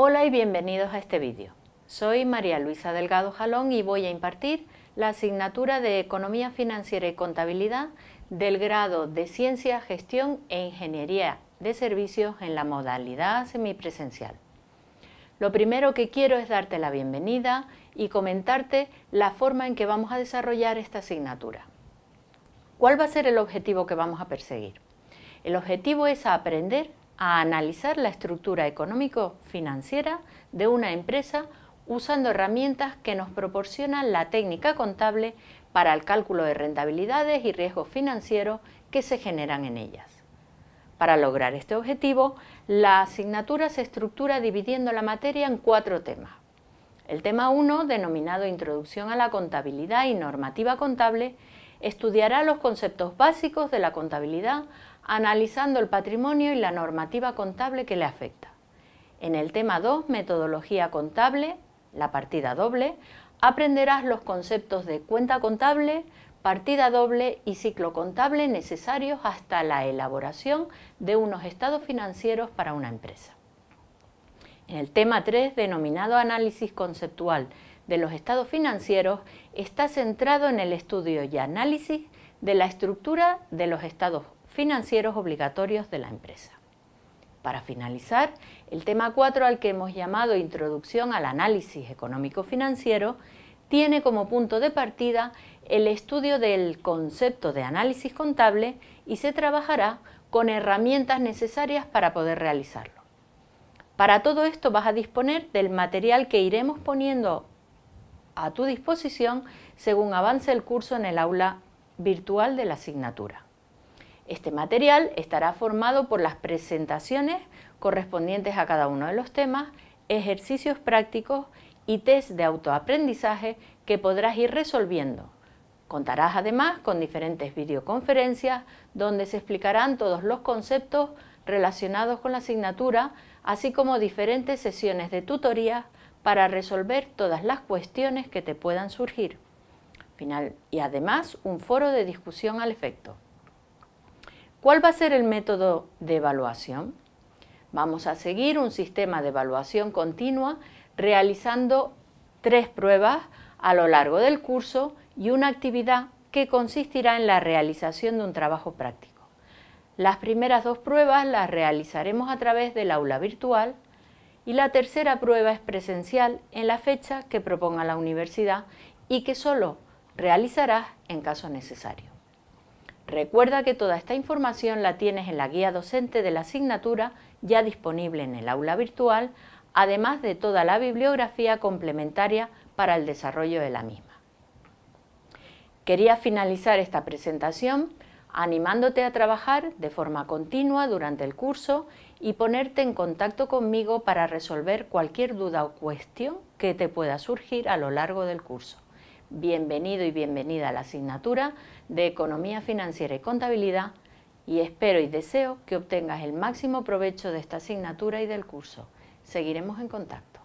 Hola y bienvenidos a este vídeo. Soy María Luisa Delgado Jalón y voy a impartir la asignatura de Economía Financiera y Contabilidad del grado de Ciencia, Gestión e Ingeniería de Servicios en la modalidad semipresencial. Lo primero que quiero es darte la bienvenida y comentarte la forma en que vamos a desarrollar esta asignatura. ¿Cuál va a ser el objetivo que vamos a perseguir? El objetivo es aprender a analizar la estructura económico-financiera de una empresa usando herramientas que nos proporcionan la técnica contable para el cálculo de rentabilidades y riesgos financieros que se generan en ellas. Para lograr este objetivo, la asignatura se estructura dividiendo la materia en cuatro temas. El tema 1, denominado Introducción a la Contabilidad y Normativa Contable, Estudiará los conceptos básicos de la contabilidad, analizando el patrimonio y la normativa contable que le afecta. En el tema 2, metodología contable, la partida doble, aprenderás los conceptos de cuenta contable, partida doble y ciclo contable necesarios hasta la elaboración de unos estados financieros para una empresa. En el tema 3, denominado análisis conceptual de los estados financieros está centrado en el estudio y análisis de la estructura de los estados financieros obligatorios de la empresa. Para finalizar, el tema 4 al que hemos llamado Introducción al Análisis Económico-Financiero tiene como punto de partida el estudio del concepto de análisis contable y se trabajará con herramientas necesarias para poder realizarlo. Para todo esto vas a disponer del material que iremos poniendo a tu disposición según avance el curso en el aula virtual de la asignatura. Este material estará formado por las presentaciones correspondientes a cada uno de los temas, ejercicios prácticos y test de autoaprendizaje que podrás ir resolviendo. Contarás además con diferentes videoconferencias donde se explicarán todos los conceptos relacionados con la asignatura, así como diferentes sesiones de tutoría para resolver todas las cuestiones que te puedan surgir. y además un foro de discusión al efecto. ¿Cuál va a ser el método de evaluación? Vamos a seguir un sistema de evaluación continua realizando tres pruebas a lo largo del curso y una actividad que consistirá en la realización de un trabajo práctico. Las primeras dos pruebas las realizaremos a través del aula virtual y la tercera prueba es presencial en la fecha que proponga la universidad y que solo realizarás en caso necesario. Recuerda que toda esta información la tienes en la guía docente de la asignatura ya disponible en el aula virtual, además de toda la bibliografía complementaria para el desarrollo de la misma. Quería finalizar esta presentación animándote a trabajar de forma continua durante el curso y ponerte en contacto conmigo para resolver cualquier duda o cuestión que te pueda surgir a lo largo del curso. Bienvenido y bienvenida a la asignatura de Economía Financiera y Contabilidad y espero y deseo que obtengas el máximo provecho de esta asignatura y del curso. Seguiremos en contacto.